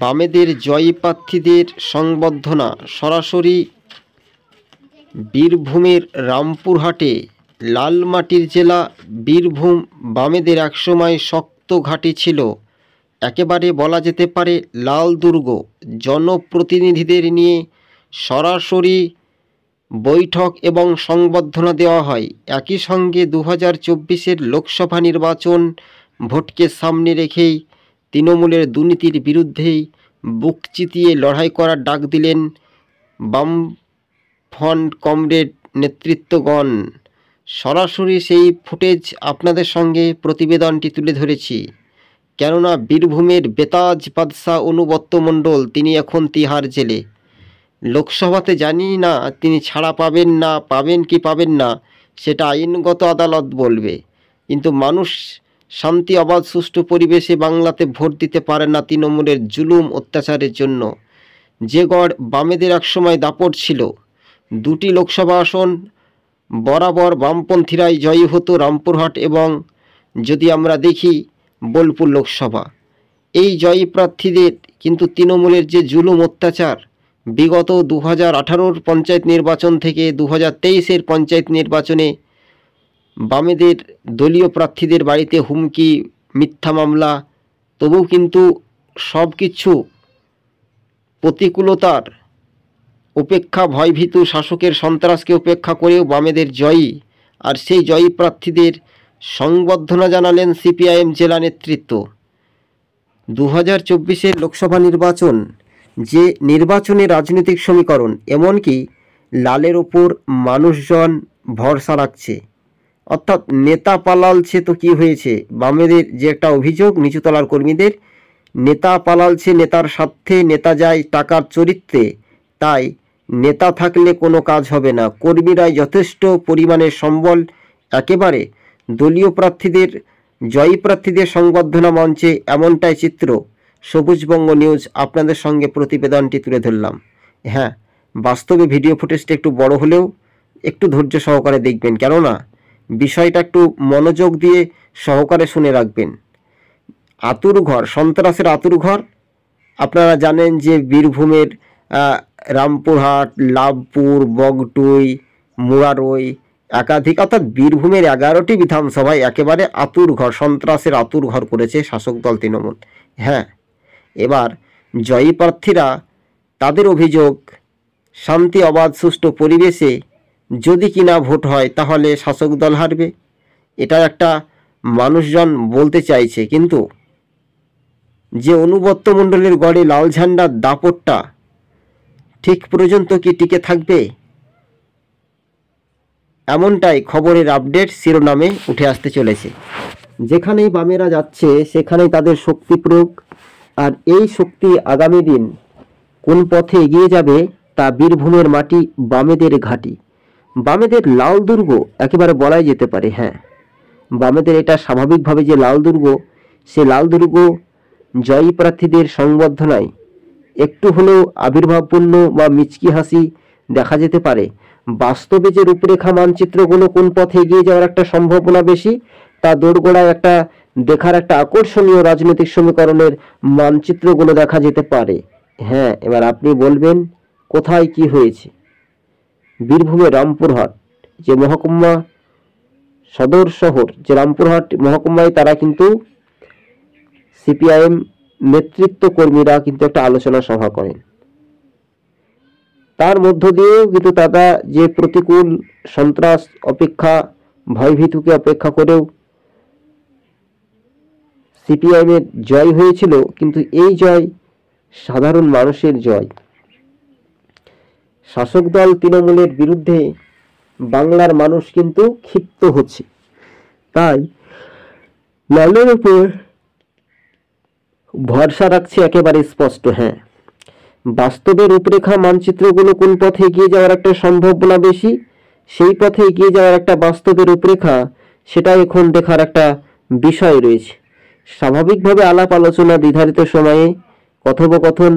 বামেদের জয়ী প্রার্থীদের সংবর্ধনা সরাসরি বীরভূমের রামপুরহাটে লালমাটির জেলা বীরভূম বামেদের একসময় শক্ত ঘাঁটি ছিল একেবারে বলা যেতে পারে লাল দুর্গ জনপ্রতিনিধিদের নিয়ে সরাসরি বৈঠক এবং সংবর্ধনা দেওয়া হয় একই সঙ্গে দু হাজার লোকসভা নির্বাচন ভোটকে সামনে রেখেই তৃণমূলের দুর্নীতির বিরুদ্ধেই বুক চিতিয়ে লড়াই করার ডাক দিলেন বাম ফ্রন্ট কমরেড নেতৃত্বগণ সরাসরি সেই ফুটেজ আপনাদের সঙ্গে প্রতিবেদনটি তুলে ধরেছি কেননা বীরভূমের বেতাজ বাদশাহ অনুবত্ত মণ্ডল তিনি এখন তিহার জেলে লোকসভাতে জানি না তিনি ছাড়া পাবেন না পাবেন কি পাবেন না সেটা আইনগত আদালত বলবে কিন্তু মানুষ শান্তি অবাধ সুষ্ঠু পরিবেশে বাংলাতে ভোট দিতে পারে না তৃণমূলের জুলুম অত্যাচারের জন্য যে গড় বামেদের একসময় দাপট ছিল দুটি লোকসভা আসন বরাবর বামপন্থীরাই জয়ী হতো রামপুরহাট এবং যদি আমরা দেখি বোলপুর লোকসভা এই জয়ী প্রার্থীদের কিন্তু তৃণমূলের যে জুলুম অত্যাচার বিগত দু হাজার আঠারোর পঞ্চায়েত নির্বাচন থেকে দু হাজার তেইশের পঞ্চায়েত নির্বাচনে বামেদের দলীয় প্রার্থীদের বাড়িতে হুমকি মিথ্যা মামলা তবু কিন্তু সব কিছু প্রতিকূলতার উপেক্ষা ভয়ভীত শাসকের সন্ত্রাসকে উপেক্ষা করেও বামেদের জয়ী আর সেই জয়ী প্রার্থীদের সংবর্ধনা জানালেন সিপিআইএম জেলা নেতৃত্ব দু হাজার চব্বিশের লোকসভা নির্বাচন যে নির্বাচনে রাজনৈতিক সমীকরণ এমনকি লালের ওপর মানুষজন ভরসা রাখছে অর্থাৎ নেতা পালালছে তো কি হয়েছে বামেদের যে একটা অভিযোগ নিচুতলার কর্মীদের নেতা পালালছে নেতার স্বার্থে নেতা যায় টাকার চরিত্রে তাই নেতা থাকলে কোনো কাজ হবে না কর্মীরাই যথেষ্ট পরিমাণে সম্বল একেবারে দলীয় প্রার্থীদের জয়ী প্রার্থীদের সংবর্ধনা মঞ্চে এমনটাই চিত্র সবুজবঙ্গ নিউজ আপনাদের সঙ্গে প্রতিবেদনটি তুলে ধরলাম হ্যাঁ বাস্তবে ভিডিও ফুটেজটা একটু বড় হলেও একটু ধৈর্য সহকারে দেখবেন কেননা বিষয়টা একটু মনোযোগ দিয়ে সহকারে শুনে রাখবেন আতুর ঘর সন্ত্রাসের আতুর ঘর আপনারা জানেন যে বীরভূমের রামপুরহাট লাভপুর বগটুই মুরারই একাধিক অর্থাৎ বীরভূমের এগারোটি বিধানসভায় একেবারে আতুর ঘর সন্ত্রাসের আতুর ঘর করেছে শাসক দল তৃণমূল হ্যাঁ এবার জয়ী প্রার্থীরা তাদের অভিযোগ শান্তি অবাধ সুষ্ঠু পরিবেশে যদি কিনা ভোট হয় তাহলে শাসক দল হারবে এটা একটা মানুষজন বলতে চাইছে কিন্তু যে অনুবত্ত মণ্ডলের গড়ে লাল ঝান্ডার দাপটটা ঠিক পর্যন্ত কি টিকে থাকবে এমনটাই খবরের আপডেট শিরোনামে উঠে আসতে চলেছে যেখানেই বামেরা যাচ্ছে সেখানেই তাদের শক্তি প্রয়োগ আর এই শক্তি আগামী দিন কোন পথে এগিয়ে যাবে তা বীরভূমের মাটি বামেদের ঘাঁটি বামেদের লাল দুর্গ একেবারে বলাই যেতে পারে হ্যাঁ বামেদের এটা স্বাভাবিকভাবে যে লাল দুর্গ সে লাল দুর্গ জয়ী প্রার্থীদের সংবর্ধনায় একটু হলেও আবির্ভাবপূর্ণ বা মিচকি হাসি দেখা যেতে পারে বাস্তবে যে রূপরেখা মানচিত্রগুলো কোন পথে এগিয়ে যাওয়ার একটা সম্ভাবনা বেশি তা দোরগোড়ায় একটা দেখার একটা আকর্ষণীয় রাজনৈতিক সমীকরণের মানচিত্রগুলো দেখা যেতে পারে হ্যাঁ এবার আপনি বলবেন কোথায় কি হয়েছে বীরভূমে রামপুরহাট যে মহকুমা সদর শহর যে রামপুরহাট মহকুমায় তারা কিন্তু সিপিআইএম নেতৃত্ব কর্মীরা কিন্তু একটা আলোচনা সভা করেন তার মধ্য দিয়েও কিন্তু তারা যে প্রতিকূল সন্ত্রাস অপেক্ষা ভয়ভীতুকে অপেক্ষা করেও সিপিআইএমের জয় হয়েছিল কিন্তু এই জয় সাধারণ মানুষের জয় শাসক দল তৃণমূলের বিরুদ্ধে বাংলার মানুষ কিন্তু ক্ষিপ্ত হচ্ছে তাই লালের উপর ভরসা রাখছে একেবারে স্পষ্ট হ্যাঁ বাস্তবে রূপরেখা মানচিত্রগুলো কোন পথে এগিয়ে যাওয়ার একটা সম্ভাবনা বেশি সেই পথে এগিয়ে যাওয়ার একটা বাস্তবে রূপরেখা সেটা এখন দেখার একটা বিষয় রয়েছে স্বাভাবিকভাবে আলাপ আলোচনা দ্বিধারিত সময়ে কথোপকথন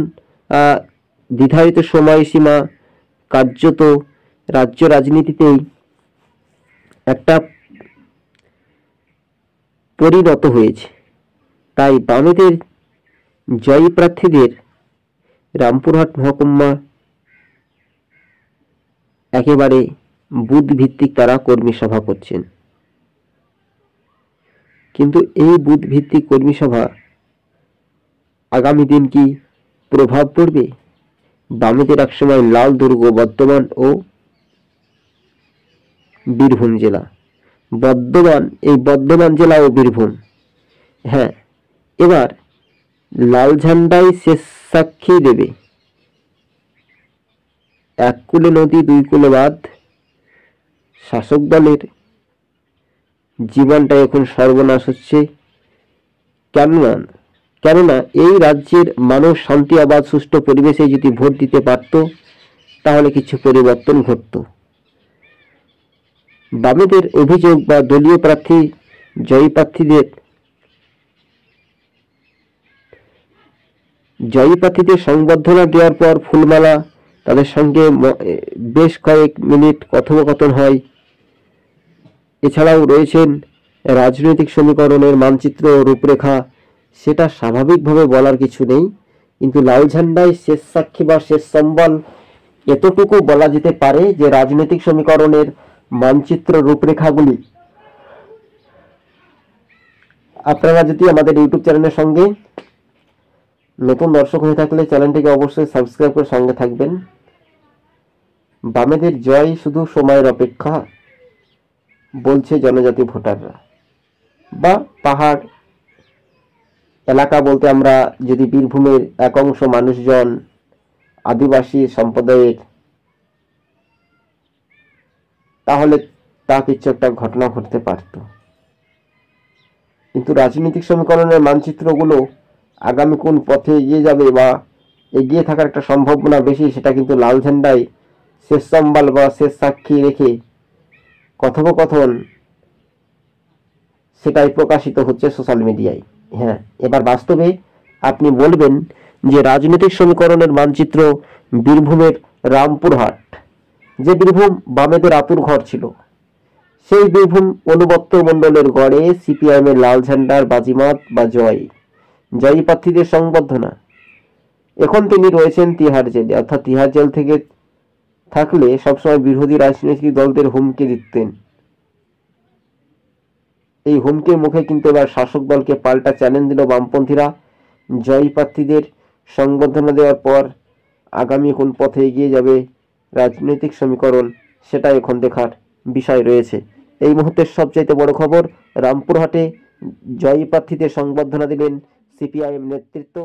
দ্বিধারিত সময়সীমা কার্যত রাজ্য রাজনীতিতেই একটা পরিণত হয়েছে তাই বামেদের জয়ী প্রার্থীদের রামপুরহাট মহকুমা একেবারে বুধ ভিত্তিক তারা কর্মী সভা করছেন কিন্তু এই বুধ ভিত্তিক কর্মী সভা আগামী দিন কি প্রভাব পড়বে এক একসময় লাল দুর্গ বর্ধমান ও বীরভূম জেলা বর্ধমান এই বর্ধমান জেলা ও বীরভূম হ্যাঁ এবার লাল ঝান্ডাই শেষ সাক্ষী দেবে এক কুলে নদী দুই কুলে বাদ শাসক দলের জীবনটা এখন সর্বনাশ হচ্ছে কেমন কেননা এই রাজ্যের মানুষ শান্তি আবাদ সুষ্ঠু পরিবেশে যদি ভোট দিতে পারত তাহলে কিছু পরিবর্তন ঘটত বামেদের অভিযোগ বা দলীয় প্রার্থী জয়ী প্রার্থীদের জয়ী প্রার্থীদের সংবর্ধনা দেওয়ার পর ফুলমালা তাদের সঙ্গে বেশ কয়েক মিনিট কথোপকথন হয় এছাড়াও রয়েছেন রাজনৈতিক সমীকরণের মানচিত্র রূপরেখা সেটা স্বাভাবিকভাবে বলার কিছু নেই কিন্তু ঝান্ডায় শেষ সাক্ষী বা শেষ সম্বল এতটুকু বলা যেতে পারে যে রাজনৈতিক সমীকরণের মানচিত্র রূপরেখাগুলি আপনারা যদি আমাদের ইউটিউব চ্যানেলের সঙ্গে নতুন দর্শক হয়ে থাকলে চ্যানেলটিকে অবশ্যই সাবস্ক্রাইব করে সঙ্গে থাকবেন বামেদের জয় শুধু সময়ের অপেক্ষা বলছে জনজাতি ভোটাররা বা পাহাড় এলাকা বলতে আমরা যদি বীরভূমের এক অংশ মানুষজন আদিবাসী সম্প্রদায়ের তাহলে তা কিছু একটা ঘটনা ঘটতে পারত কিন্তু রাজনৈতিক সমীকরণের মানচিত্রগুলো আগামী কোন পথে এগিয়ে যাবে বা এগিয়ে থাকার একটা সম্ভাবনা বেশি সেটা কিন্তু লাল ঝেন্ডায় শেষ সম্বাল বা শেষ সাক্ষী রেখে কথোপকথন সেটাই প্রকাশিত হচ্ছে সোশ্যাল মিডিয়ায় হ্যাঁ এবার বাস্তবে আপনি বলবেন যে রাজনৈতিক সমীকরণের মানচিত্র বীরভূমের রামপুরহাট যে বীরভূম বামেদের আপুর ঘর ছিল সেই বীরভূম অনুবত্ত মণ্ডলের গড়ে সিপিআইএমের লাল ঝান্ডার বাজিমাত বা জয় জয়ী প্রার্থীদের সংবর্ধনা এখন তিনি রয়েছেন তিহার জেলে অর্থাৎ তিহার জেল থেকে থাকলে সবসময় বিরোধী রাজনৈতিক দলদের হুমকি দিতেন এই হুমকির মুখে কিন্তু এবার শাসক দলকে পাল্টা চ্যালেঞ্জ দিল বামপন্থীরা জয়ী প্রার্থীদের সংবর্ধনা দেওয়ার পর আগামী কোন পথে এগিয়ে যাবে রাজনৈতিক সমীকরণ সেটা এখন দেখার বিষয় রয়েছে এই মুহূর্তের সবচাইতে বড় খবর রামপুরহাটে জয়ী প্রার্থীদের সংবর্ধনা দিলেন সিপিআইএম নেতৃত্ব